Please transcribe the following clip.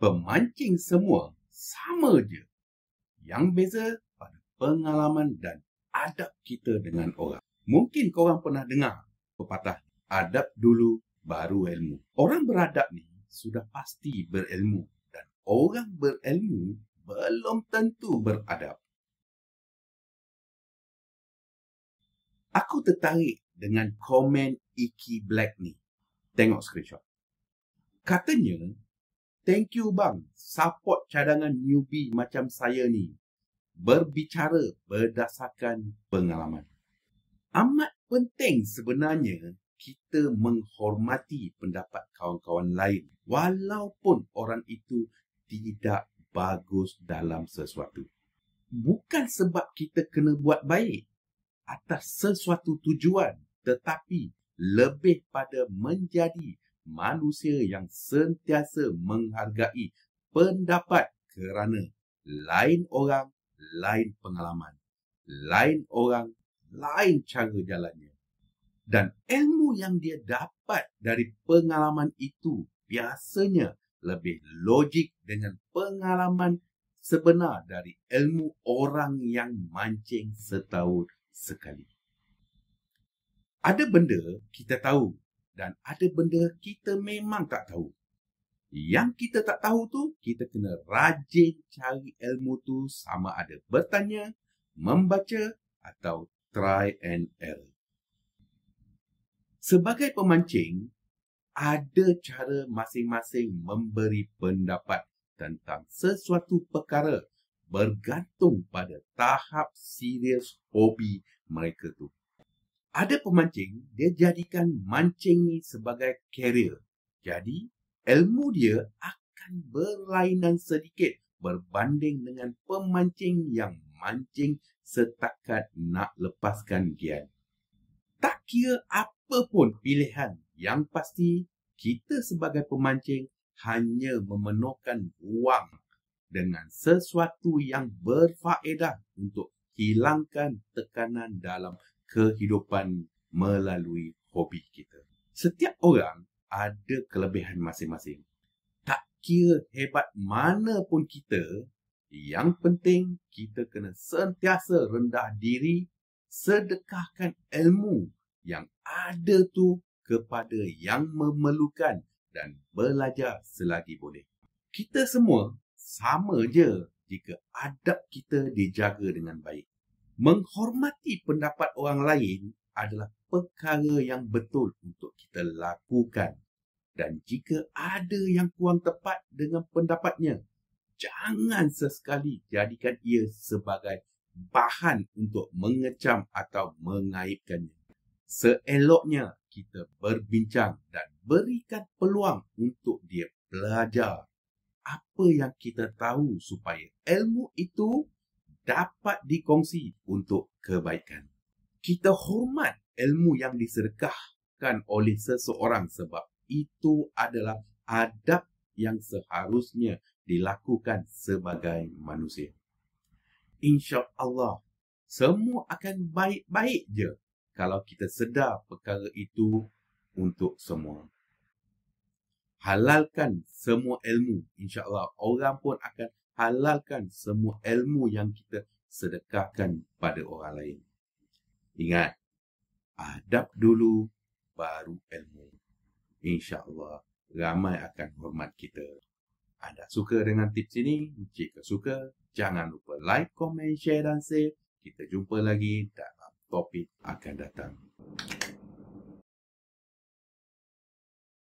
pemancing semua sama je. Yang beza pada pengalaman dan adab kita dengan orang. Mungkin kau korang pernah dengar pepatah adab dulu baru ilmu. Orang beradab ni sudah pasti berilmu dan orang berilmu belum tentu beradab. Aku tertarik dengan komen Iki Black ni. Tengok screenshot. Katanya, Thank you bang support cadangan newbie macam saya ni. Berbicara berdasarkan pengalaman. Amat penting sebenarnya kita menghormati pendapat kawan-kawan lain walaupun orang itu tidak bagus dalam sesuatu. Bukan sebab kita kena buat baik atas sesuatu tujuan tetapi lebih pada menjadi manusia yang sentiasa menghargai pendapat kerana lain orang lain pengalaman lain orang lain cara jalannya dan ilmu yang dia dapat dari pengalaman itu biasanya lebih logik dengan pengalaman sebenar dari ilmu orang yang mancing setahun sekali ada benda kita tahu dan ada benda kita memang tak tahu. Yang kita tak tahu tu, kita kena rajin cari ilmu tu sama ada bertanya, membaca atau try and error. Sebagai pemancing, ada cara masing-masing memberi pendapat tentang sesuatu perkara bergantung pada tahap serius hobi mereka tu. Ada pemancing, dia jadikan mancing ni sebagai career. Jadi, ilmu dia akan berlainan sedikit berbanding dengan pemancing yang mancing setakat nak lepaskan gian. Tak kira apapun pilihan, yang pasti kita sebagai pemancing hanya memenuhkan wang dengan sesuatu yang berfaedah untuk hilangkan tekanan dalam kehidupan melalui hobi kita. Setiap orang ada kelebihan masing-masing. Tak kira hebat mana pun kita, yang penting kita kena sentiasa rendah diri, sedekahkan ilmu yang ada tu kepada yang memerlukan dan belajar selagi boleh. Kita semua sama je jika adab kita dijaga dengan baik menghormati pendapat orang lain adalah perkara yang betul untuk kita lakukan. Dan jika ada yang kurang tepat dengan pendapatnya, jangan sesekali jadikan ia sebagai bahan untuk mengecam atau mengaibkannya. Seeloknya kita berbincang dan berikan peluang untuk dia belajar apa yang kita tahu supaya ilmu itu dapat dikongsi untuk kebaikan. Kita hormat ilmu yang disedekahkan oleh seseorang sebab itu adalah adab yang seharusnya dilakukan sebagai manusia. Insya Allah, semua akan baik-baik je kalau kita sedar perkara itu untuk semua. Halalkan semua ilmu. InsyaAllah orang pun akan halalkan semua ilmu yang kita sedekahkan pada orang lain. Ingat, adab dulu baru ilmu. InsyaAllah ramai akan hormat kita. Anda suka dengan tips ini? Jika suka, jangan lupa like, komen, share dan save. Kita jumpa lagi dalam topik akan datang.